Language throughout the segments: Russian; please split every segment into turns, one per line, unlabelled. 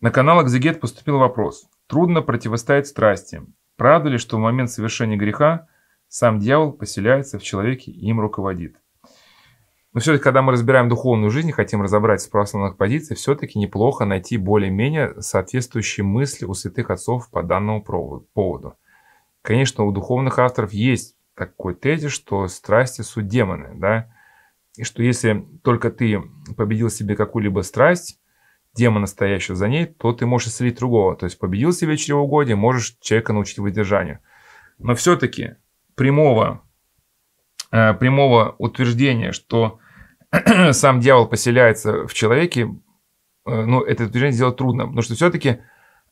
На канал «Экзегет» поступил вопрос. Трудно противостоять страсти. Правда ли, что в момент совершения греха сам дьявол поселяется в человеке и им руководит? Но все-таки, когда мы разбираем духовную жизнь и хотим разобрать с православных позиций, все-таки неплохо найти более-менее соответствующие мысли у святых отцов по данному поводу. Конечно, у духовных авторов есть такой тезис, что страсти суть демоны, да, и что если только ты победил себе какую-либо страсть, демона, стоящего за ней, то ты можешь исцелить другого. То есть победил себе чревоугодие, можешь человека научить выдержанию. Но все-таки прямого, э, прямого утверждения, что сам дьявол поселяется в человеке, э, ну, это утверждение сделать трудно. Потому что все-таки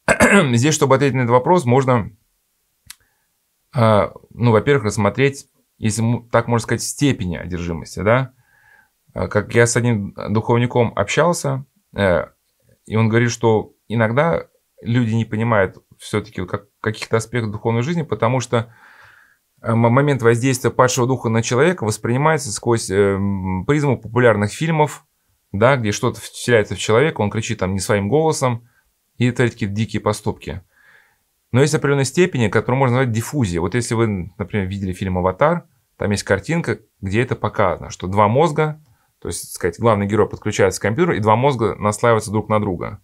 здесь, чтобы ответить на этот вопрос, можно, э, ну, во-первых, рассмотреть, если так можно сказать, степени одержимости, да. Э, как я с одним духовником общался, э, и он говорит, что иногда люди не понимают все-таки как, каких-то аспектов духовной жизни, потому что э, момент воздействия падшего духа на человека воспринимается сквозь э, призму популярных фильмов, да, где что-то вселяется в человека, он кричит там не своим голосом и это такие дикие поступки. Но есть определенной степени, которую можно назвать диффузией. Вот если вы, например, видели фильм «Аватар», там есть картинка, где это показано, что два мозга то есть, так сказать, главный герой подключается к компьютеру, и два мозга наслаиваются друг на друга.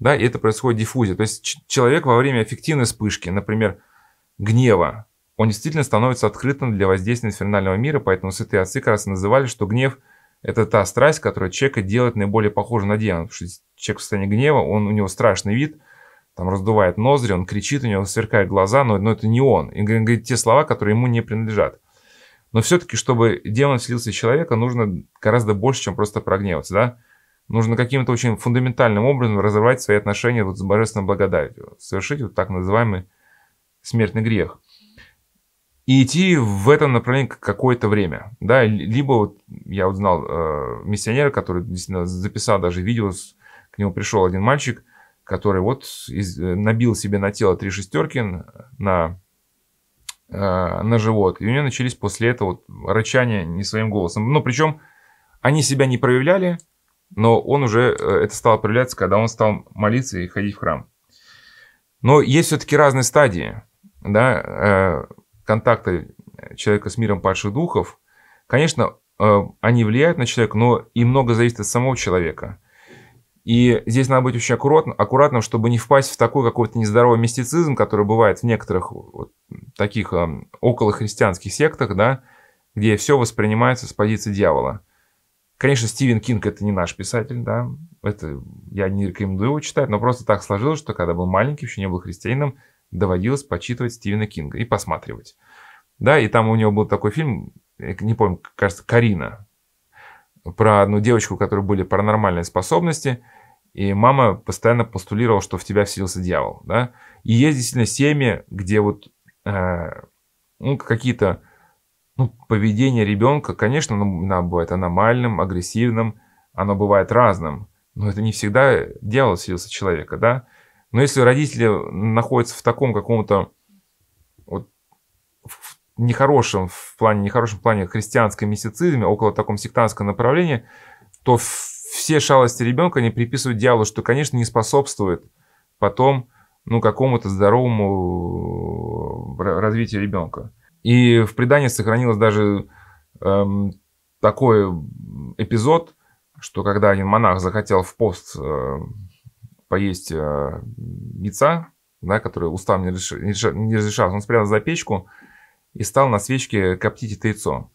Да, и это происходит диффузия. То есть человек во время эффективной вспышки, например, гнева, он действительно становится открытым для воздействия инфернального мира, поэтому святые отцы как раз называли, что гнев – это та страсть, которая человека делает наиболее похожим на демона. Потому что человек в состоянии гнева, он, у него страшный вид, там раздувает ноздри, он кричит, у него сверкают глаза, но, но это не он. И говорит те слова, которые ему не принадлежат. Но все-таки, чтобы демон слился с человека, нужно гораздо больше, чем просто прогневаться, да? Нужно каким-то очень фундаментальным образом разорвать свои отношения вот с божественной благодатью, совершить вот так называемый смертный грех. И идти в этом направлении какое-то время, да? Либо вот я вот знал э, миссионера, который действительно записал даже видео, с, к нему пришел один мальчик, который вот из, э, набил себе на тело три шестерки э, на э, на живот. И у нее начались после этого вот рычания не своим голосом. Но ну, причем они себя не проявляли, но он уже э, это стало проявляться, когда он стал молиться и ходить в храм. Но есть все-таки разные стадии да, э, контакта человека с миром падших духов. Конечно, э, они влияют на человека, но и много зависит от самого человека. И здесь надо быть очень аккуратным, аккуратным чтобы не впасть в такой какой-то нездоровый мистицизм, который бывает в некоторых вот, таких околохристианских сектах, да, где все воспринимается с позиции дьявола. Конечно, Стивен Кинг это не наш писатель, да, это я не рекомендую его читать, но просто так сложилось, что когда был маленький, еще не был христианином, доводилось почитывать Стивена Кинга и посматривать. Да, и там у него был такой фильм, не помню, кажется, Карина, про одну девочку, у которой были паранормальные способности, и мама постоянно постулировала, что в тебя вселился дьявол, да. И есть действительно семьи, где вот Э, ну, какие-то ну, поведение ребенка, конечно, оно бывает аномальным, агрессивным, оно бывает разным, но это не всегда дело силы человека, да. Но если родители находятся в таком каком-то вот, в нехорошем в плане, нехорошем плане христианском мистицизме, около таком сектантском направлении, то все шалости ребенка они приписывают дьяволу, что, конечно, не способствует потом ну, какому-то здоровому развития ребенка. И в предании сохранилось даже эм, такой эпизод, что когда один монах захотел в пост э, поесть э, яйца, да, который устав не, разреш... не разрешал, он спрятал за печку и стал на свечке коптить это яйцо.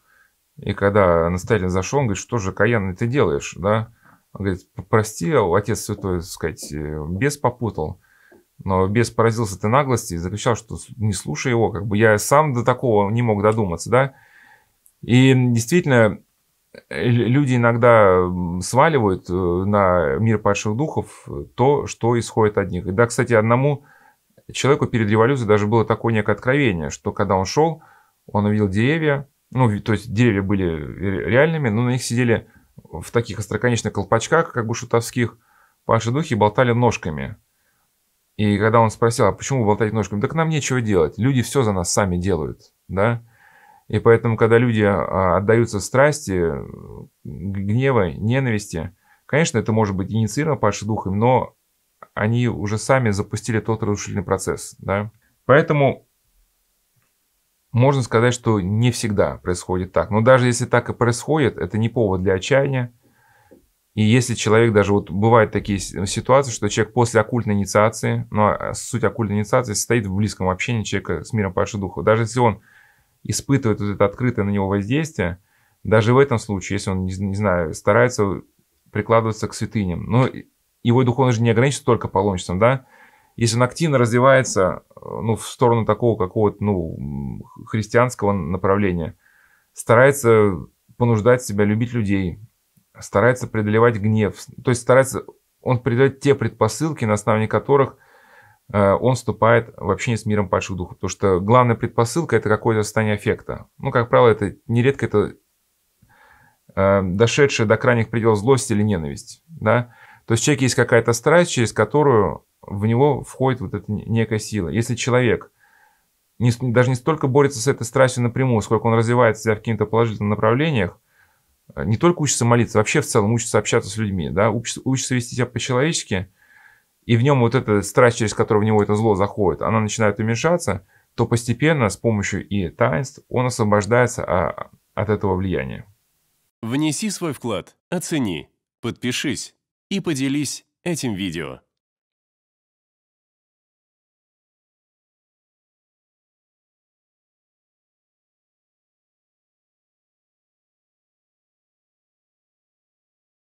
И когда настоятель зашел, он говорит, что же, Каян, ты делаешь, да? Он говорит, прости, отец святой, так сказать, э, без попутал. Но бес поразился этой наглости и закричал, что не слушай его, как бы я сам до такого не мог додуматься, да. И действительно, люди иногда сваливают э, на мир падших духов э, то, что исходит от них. И да, кстати, одному человеку перед революцией даже было такое некое откровение, что когда он шел, он увидел деревья, ну, то есть деревья были реальными, но на них сидели в таких остроконечных колпачках, как бы шутовских, падшие духи болтали ножками – и когда он спросил, а почему болтать ножками? Так нам нечего делать. Люди все за нас сами делают. Да? И поэтому, когда люди а, отдаются страсти, гнева, ненависти, конечно, это может быть инициировано падшим духом, но они уже сами запустили тот разрушительный процесс. Да? Поэтому можно сказать, что не всегда происходит так. Но даже если так и происходит, это не повод для отчаяния, и если человек даже, вот бывают такие ситуации, что человек после оккультной инициации, но ну, а, а суть оккультной инициации состоит в близком общении человека с миром Паши Духа. Даже если он испытывает вот это открытое на него воздействие, даже в этом случае, если он, не, не знаю, старается прикладываться к святыням, но ну, его духовность же не ограничится только паломничеством, да? Если он активно развивается э, ну, в сторону такого какого-то ну, христианского направления, старается понуждать себя любить людей, старается преодолевать гнев. То есть старается, он придает те предпосылки, на основании которых э, он вступает в общение с миром падших духов. Потому что главная предпосылка – это какое-то состояние аффекта. Ну, как правило, это нередко это э, дошедшая до крайних пределов злость или ненависть. Да? То есть человек есть какая-то страсть, через которую в него входит вот эта некая сила. Если человек не, даже не столько борется с этой страстью напрямую, сколько он развивает себя в каких-то положительных направлениях, Э, не только учится молиться, вообще в целом учится общаться с людьми, да, учится, учится вести себя по-человечески, и в нем вот эта страсть, через которую в него это зло заходит, она начинает уменьшаться, то постепенно с помощью и таинств он освобождается а, от этого влияния. Внеси свой вклад, оцени, подпишись и поделись этим видео.